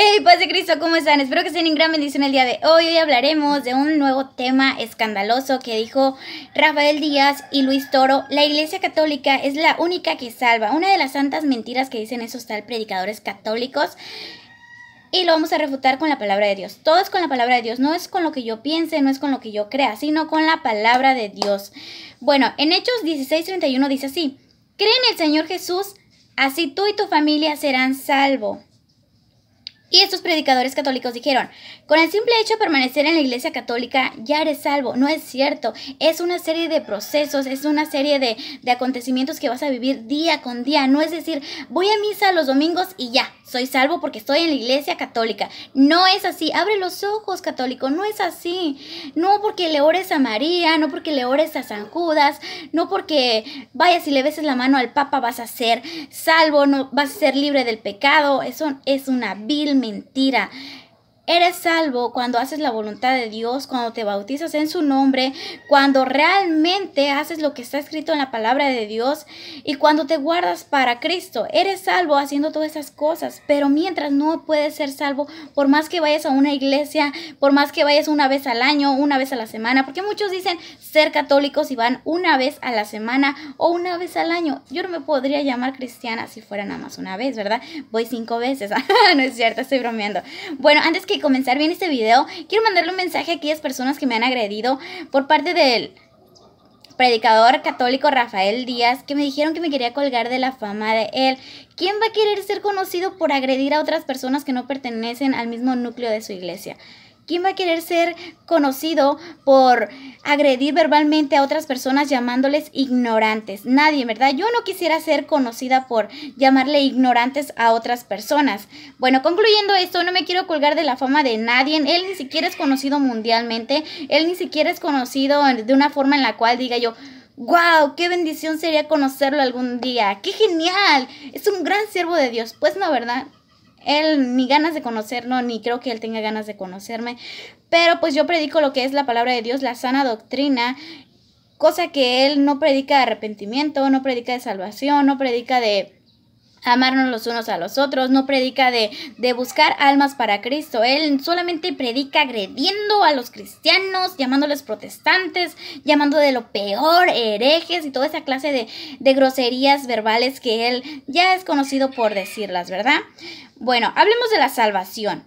Hey, paz pues, de Cristo, ¿cómo están? Espero que estén en gran bendición el día de hoy. Hoy hablaremos de un nuevo tema escandaloso que dijo Rafael Díaz y Luis Toro. La Iglesia Católica es la única que salva. Una de las santas mentiras que dicen esos tal predicadores católicos. Y lo vamos a refutar con la palabra de Dios. Todo es con la palabra de Dios. No es con lo que yo piense, no es con lo que yo crea, sino con la palabra de Dios. Bueno, en Hechos 16:31 dice así. Cree en el Señor Jesús, así tú y tu familia serán salvos. Y estos predicadores católicos dijeron, con el simple hecho de permanecer en la Iglesia Católica ya eres salvo. No es cierto, es una serie de procesos, es una serie de, acontecimientos que vas a vivir día con día. No es decir, voy a misa los domingos y ya, soy salvo porque estoy en la Iglesia Católica. No es así, abre los ojos católico, no es así. No porque le ores a María, no porque le ores a San Judas, no porque vayas y le beses la mano al Papa vas a ser salvo, no vas a ser libre del pecado. Eso es una vil mentira. Eres salvo cuando haces la voluntad de Dios, cuando te bautizas en su nombre, cuando realmente haces lo que está escrito en la palabra de Dios y cuando te guardas para Cristo. Eres salvo haciendo todas esas cosas, pero mientras no puedes ser salvo, por más que vayas a una iglesia, por más que vayas una vez al año, una vez a la semana, porque muchos dicen ser católicos y van una vez a la semana o una vez al año. Yo no me podría llamar cristiana si fuera nada más una vez, ¿verdad? Voy cinco veces. no es cierto, estoy bromeando. Bueno, antes que comenzar bien este video, quiero mandarle un mensaje a aquellas personas que me han agredido por parte del predicador católico Rafael Díaz, que me dijeron que me quería colgar de la fama de él. ¿Quién va a querer ser conocido por agredir a otras personas que no pertenecen al mismo núcleo de su iglesia? ¿Quién va a querer ser conocido por agredir verbalmente a otras personas llamándoles ignorantes? Nadie, ¿verdad? Yo no quisiera ser conocida por llamarle ignorantes a otras personas. Bueno, concluyendo esto, no me quiero colgar de la fama de nadie. Él ni siquiera es conocido mundialmente. Él ni siquiera es conocido de una forma en la cual diga yo, ¡Wow! ¡Qué bendición sería conocerlo algún día! ¡Qué genial! Es un gran siervo de Dios. Pues no, ¿verdad? él ni ganas de conocerlo, ni creo que él tenga ganas de conocerme, pero pues yo predico lo que es la palabra de Dios, la sana doctrina, cosa que él no predica de arrepentimiento, no predica de salvación, no predica de amarnos los unos a los otros, no predica de, buscar almas para Cristo, él solamente predica agrediendo a los cristianos, llamándoles protestantes, llamando de lo peor, herejes y toda esa clase de, de groserías verbales que él ya es conocido por decirlas, ¿verdad? Bueno, hablemos de la salvación.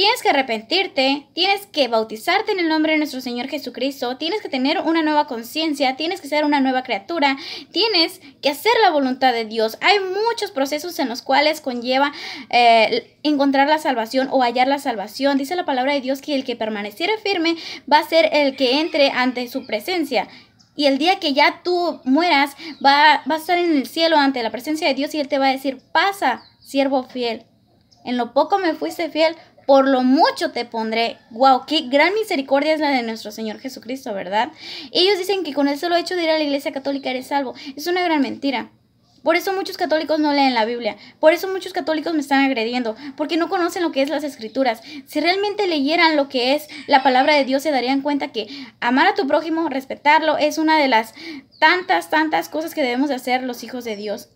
Tienes que arrepentirte, tienes que bautizarte en el nombre de nuestro Señor Jesucristo, tienes que tener una nueva conciencia, tienes que ser una nueva criatura, tienes que hacer la voluntad de Dios. Hay muchos procesos en los cuales conlleva eh, encontrar la salvación o hallar la salvación. Dice la palabra de Dios que el que permaneciera firme va a ser el que entre ante su presencia. Y el día que ya tú mueras, va, va a estar en el cielo ante la presencia de Dios y Él te va a decir, pasa, siervo fiel. En lo poco me fuiste fiel, por lo mucho te pondré. Wow, qué gran misericordia es la de nuestro Señor Jesucristo, ¿verdad? Ellos dicen que con el solo hecho de ir a la iglesia católica eres salvo. Es una gran mentira. Por eso muchos católicos no leen la Biblia. Por eso muchos católicos me están agrediendo. Porque no conocen lo que es las escrituras. Si realmente leyeran lo que es la palabra de Dios, se darían cuenta que amar a tu prójimo, respetarlo, es una de las tantas, tantas cosas que debemos hacer los hijos de Dios.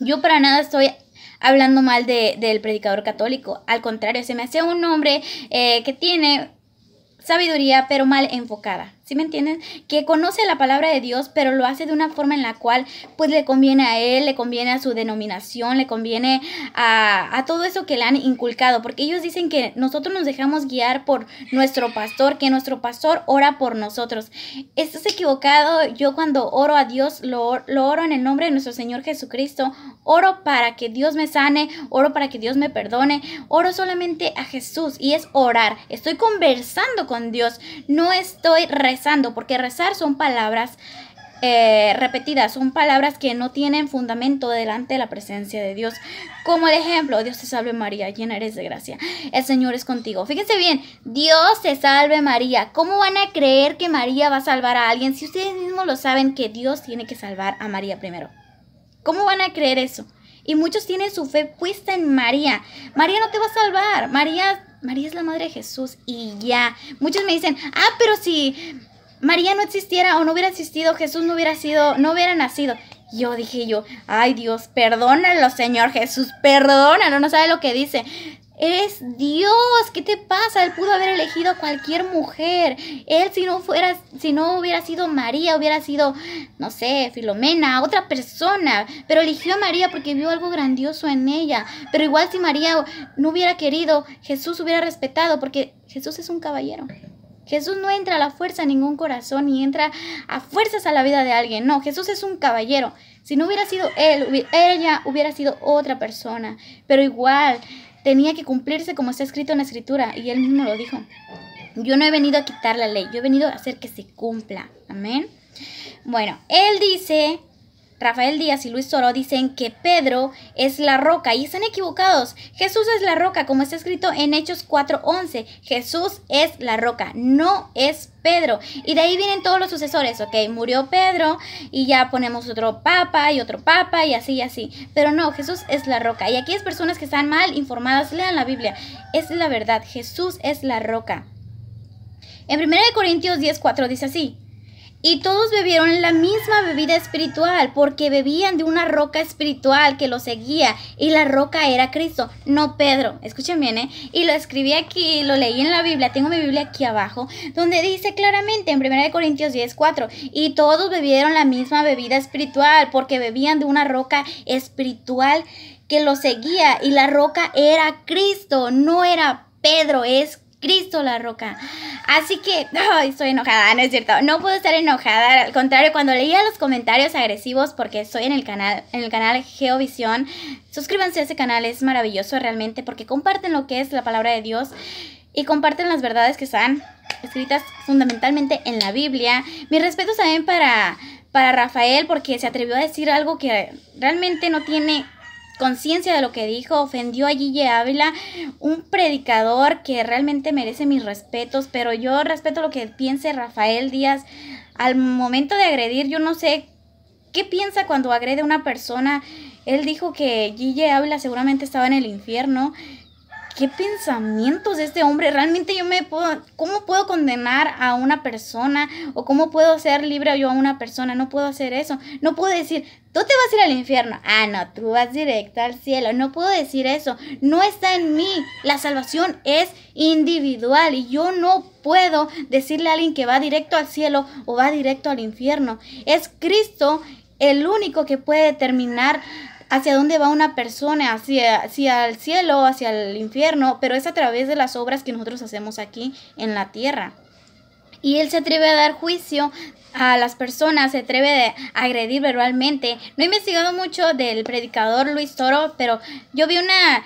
Yo para nada estoy hablando mal de, del predicador católico. Al contrario, se me hace un hombre eh, que tiene sabiduría pero mal enfocada. ¿sí me entienden? Que conoce la palabra de Dios, pero lo hace de una forma en la cual pues le conviene a él, le conviene a su denominación, le conviene a, todo eso que le han inculcado, porque ellos dicen que nosotros nos dejamos guiar por nuestro pastor, que nuestro pastor ora por nosotros. Esto es equivocado, yo cuando oro a Dios, lo, oro en el nombre de nuestro Señor Jesucristo, oro para que Dios me sane, oro para que Dios me perdone, oro solamente a Jesús y es orar, estoy conversando con Dios, no estoy recibiendo porque rezar son palabras eh, repetidas, son palabras que no tienen fundamento delante de la presencia de Dios. Como el ejemplo, Dios te salve María, llena eres de gracia, el Señor es contigo. Fíjense bien, Dios te salve María. ¿Cómo van a creer que María va a salvar a alguien si ustedes mismos lo saben que Dios tiene que salvar a María primero? ¿Cómo van a creer eso? Y muchos tienen su fe puesta en María. María no te va a salvar. María María es la madre de Jesús y ya. Muchos me dicen, ah, pero si María no existiera o no hubiera existido, Jesús no hubiera sido, no hubiera nacido. Yo dije yo, ay Dios, perdónalo, Señor Jesús, perdónalo, no sabe lo que dice. Es Dios, ¿qué te pasa? Él pudo haber elegido a cualquier mujer. Él si no fuera, si no hubiera sido María, hubiera sido, no sé, Filomena, otra persona. Pero eligió a María porque vio algo grandioso en ella. Pero igual si María no hubiera querido, Jesús hubiera respetado porque Jesús es un caballero. Jesús no entra a la fuerza en ningún corazón y entra a fuerzas a la vida de alguien. No, Jesús es un caballero. Si no hubiera sido él, ella hubiera sido otra persona. Pero igual, tenía que cumplirse como está escrito en la escritura, y él mismo lo dijo. Yo no he venido a quitar la ley, yo he venido a hacer que se cumpla. Amén. Bueno, él dice Rafael Díaz y Luis Toro dicen que Pedro es la roca y están equivocados. Jesús es la roca, como está escrito en Hechos 4:11. Jesús es la roca, no es Pedro. Y de ahí vienen todos los sucesores, ¿ok? Murió Pedro y ya ponemos otro papa y otro papa y así y así. Pero no, Jesús es la roca. Y aquí es personas que están mal informadas, lean la Biblia. Es la verdad, Jesús es la roca. En 1 Corintios 10:4 dice así. Y todos bebieron la misma bebida espiritual, porque bebían de una roca espiritual que los seguía, y la roca era Cristo, no Pedro. Escuchen bien, ¿eh? Y lo escribí aquí, lo leí en la Biblia, tengo mi Biblia aquí abajo, donde dice claramente en 1 Corintios 10, 4, y todos bebieron la misma bebida espiritual, porque bebían de una roca espiritual que los seguía, y la roca era Cristo, no era Pedro, es Cristo la roca. Así que, estoy enojada, no es cierto. No puedo estar enojada, al contrario, cuando leía los comentarios agresivos porque estoy en el canal en el canal Geovisión, suscríbanse a ese canal, es maravilloso realmente porque comparten lo que es la palabra de Dios y comparten las verdades que están escritas fundamentalmente en la Biblia. Mi respeto también para para Rafael porque se atrevió a decir algo que realmente no tiene conciencia de lo que dijo, ofendió a Gille Ávila, un predicador que realmente merece mis respetos, pero yo respeto lo que piense Rafael Díaz. Al momento de agredir, yo no sé qué piensa cuando agrede a una persona. Él dijo que Gille Ávila seguramente estaba en el infierno, qué pensamientos de este hombre. Realmente yo me puedo, ¿cómo puedo condenar a una persona? ¿O cómo puedo ser libre yo a una persona? No puedo hacer eso. No puedo decir, tú te vas a ir al infierno. Ah, no, tú vas directo al cielo. No puedo decir eso. No está en mí. La salvación es individual y yo no puedo decirle a alguien que va directo al cielo o va directo al infierno. Es Cristo el único que puede determinar hacia dónde va una persona, hacia, hacia el cielo, hacia el infierno, pero es a través de las obras que nosotros hacemos aquí en la tierra. Y él se atreve a dar juicio a las personas, se atreve a agredir verbalmente. No he investigado mucho del predicador Luis Toro, pero yo vi una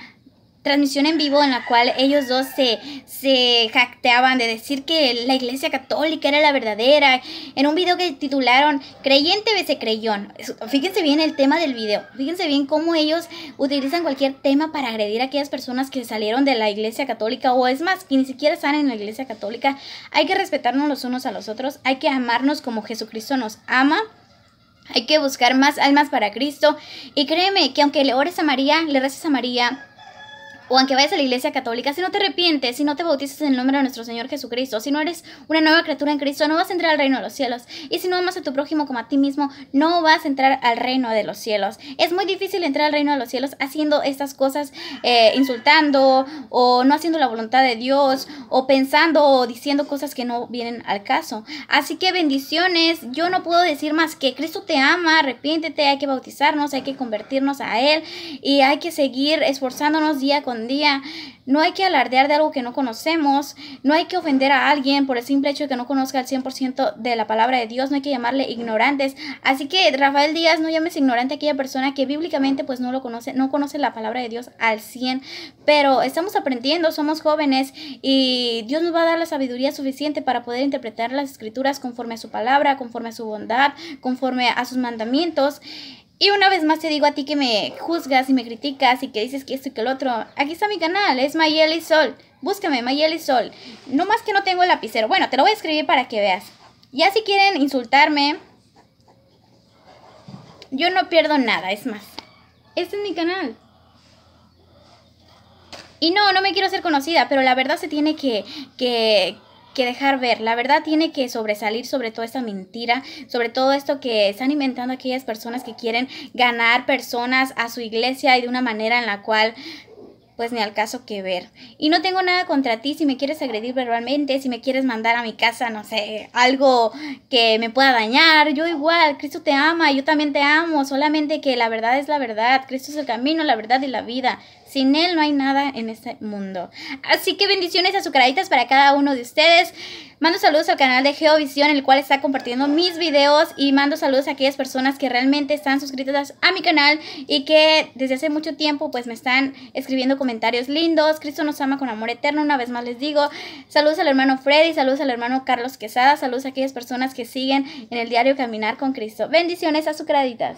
transmisión en vivo en la cual ellos dos se, se jacteaban de decir que la iglesia católica era la verdadera. En un video que titularon Creyente vs. Creyón. Fíjense bien el tema del video. Fíjense bien cómo ellos utilizan cualquier tema para agredir a aquellas personas que salieron de la iglesia católica o es más, que ni siquiera están en la iglesia católica. Hay que respetarnos los unos a los otros. Hay que amarnos como Jesucristo nos ama. Hay que buscar más almas para Cristo. Y créeme que aunque le ores a María, le reces a María, o aunque vayas a la iglesia católica, si no te arrepientes, si no te bautizas en el nombre de nuestro Señor Jesucristo, si no eres una nueva criatura en Cristo, no vas a entrar al reino de los cielos. Y si no amas a tu prójimo como a ti mismo, no vas a entrar al reino de los cielos. Es muy difícil entrar al reino de los cielos haciendo estas cosas, eh, insultando o no haciendo la voluntad de Dios o pensando o diciendo cosas que no vienen al caso. Así que bendiciones, yo no puedo decir más que Cristo te ama, arrepiéntete, hay que bautizarnos, hay que convertirnos a Él y hay que seguir esforzándonos día con día. No hay que alardear de algo que no conocemos. No hay que ofender a alguien por el simple hecho de que no conozca al 100% de la palabra de Dios. No hay que llamarle ignorantes. Así que Rafael Díaz, no llames ignorante a aquella persona que bíblicamente pues no lo conoce, no conoce la palabra de Dios al 100. Pero estamos aprendiendo, somos jóvenes y Dios nos va a dar la sabiduría suficiente para poder interpretar las escrituras conforme a su palabra, conforme a su bondad, conforme a sus mandamientos. Y una vez más te digo a ti que me juzgas y me criticas y que dices que esto y que el otro. Aquí está mi canal, es Mayeli Sol. Búscame, Mayeli Sol. No más que no tengo el lapicero. Bueno, te lo voy a escribir para que veas. Ya si quieren insultarme, yo no pierdo nada, es más. Este es mi canal. Y no, no me quiero ser conocida, pero la verdad se tiene que, que, que dejar ver. La verdad tiene que sobresalir sobre toda esta mentira, sobre todo esto que están inventando aquellas personas que quieren ganar personas a su iglesia y de una manera en la cual pues ni al caso que ver. Y no tengo nada contra ti si me quieres agredir verbalmente, si me quieres mandar a mi casa, no sé, algo que me pueda dañar. Yo igual, Cristo te ama, yo también te amo, solamente que la verdad es la verdad, Cristo es el camino, la verdad y la vida. Sin Él no hay nada en este mundo. Así que bendiciones azucaraditas para cada uno de ustedes. Mando saludos al canal de Geovisión, el cual está compartiendo mis videos. Y mando saludos a aquellas personas que realmente están suscritas a mi canal y que desde hace mucho tiempo pues me están escribiendo comentarios lindos. Cristo nos ama con amor eterno, una vez más les digo. Saludos al hermano Freddy, saludos al hermano Carlos Quesada, saludos a aquellas personas que siguen en el diario Caminar con Cristo. Bendiciones azucaraditas.